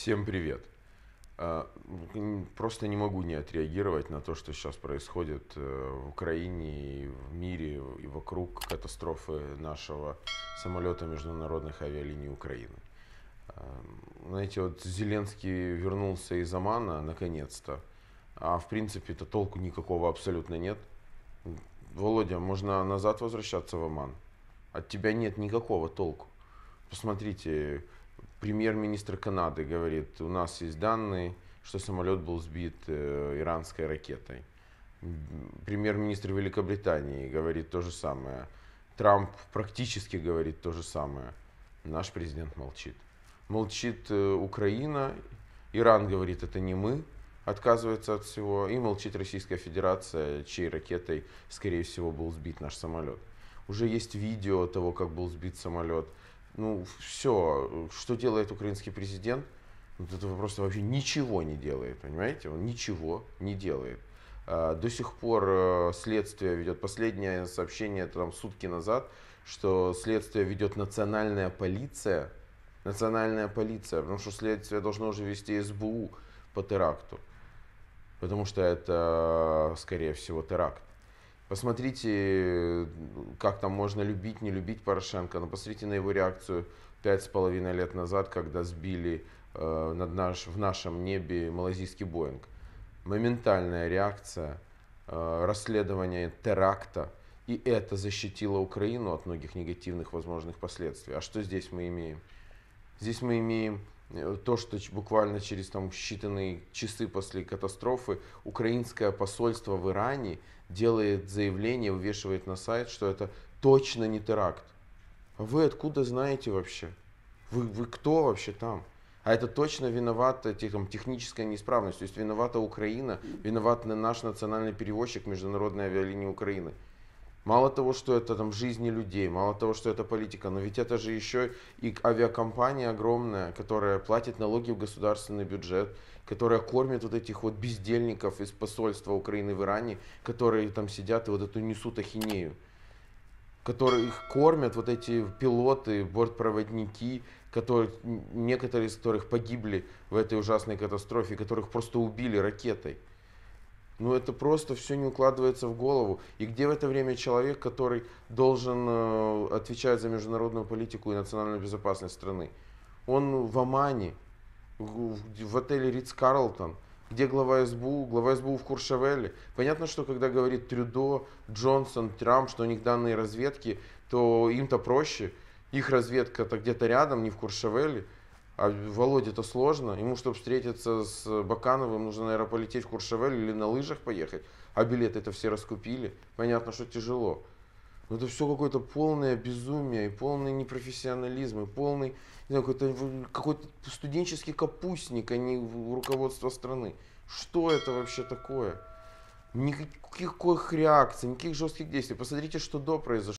Всем привет. А, просто не могу не отреагировать на то, что сейчас происходит э, в Украине и в мире, и вокруг катастрофы нашего самолета международных авиалиний Украины. А, знаете, вот Зеленский вернулся из Амана, наконец-то, а в принципе-то толку никакого абсолютно нет. Володя, можно назад возвращаться в Аман? От тебя нет никакого толку. Посмотрите, премьер-министр Канады говорит, у нас есть данные, что самолет был сбит э, иранской ракетой. Премьер-министр Великобритании говорит то же самое. Трамп практически говорит то же самое. Наш президент молчит. Молчит э, Украина, Иран говорит, это не мы, отказывается от всего, и молчит Российская Федерация, чьей ракетой, скорее всего, был сбит наш самолет. Уже есть видео того, как был сбит самолет ну, все, что делает украинский президент? Вот этого просто вообще ничего не делает, понимаете? Он ничего не делает. А, до сих пор э, следствие ведет, последнее сообщение там сутки назад, что следствие ведет национальная полиция, национальная полиция, потому что следствие должно уже вести СБУ по теракту, потому что это, скорее всего, теракт. Посмотрите, как там можно любить, не любить Порошенко. Но посмотрите на его реакцию пять с половиной лет назад, когда сбили э, над наш, в нашем небе малазийский Боинг. Моментальная реакция, э, расследование теракта. И это защитило Украину от многих негативных возможных последствий. А что здесь мы имеем? Здесь мы имеем э, то, что буквально через там, считанные часы после катастрофы украинское посольство в Иране делает заявление, вывешивает на сайт, что это точно не теракт. А вы откуда знаете вообще? Вы, вы кто вообще там? А это точно виновата э, там, техническая неисправность. То есть виновата Украина, виноват наш национальный перевозчик международной авиалинии Украины. Мало того, что это там жизни людей, мало того, что это политика, но ведь это же еще и авиакомпания огромная, которая платит налоги в государственный бюджет, которая кормит вот этих вот бездельников из посольства Украины в Иране, которые там сидят и вот эту несут ахинею их кормят вот эти пилоты, бортпроводники, которые, некоторые из которых погибли в этой ужасной катастрофе, которых просто убили ракетой. Ну, это просто все не укладывается в голову. И где в это время человек, который должен э, отвечать за международную политику и национальную безопасность страны? Он в Омане, в отеле Ридс Карлтон, где глава СБУ, глава СБУ в Куршевеле. Понятно, что когда говорит Трюдо, Джонсон, Трамп, что у них данные разведки, то им-то проще. Их разведка-то где-то рядом, не в Куршевеле. А Володе это сложно. Ему, чтобы встретиться с Бакановым, нужно, наверное, полететь в Куршевель или на лыжах поехать. А билеты это все раскупили. Понятно, что тяжело. Но это все какое-то полное безумие, и полный непрофессионализм, и полный не какой-то какой то студенческий капустник, а не руководство страны. Что это вообще такое? Никаких реакций, никаких жестких действий. Посмотрите, что до произошло.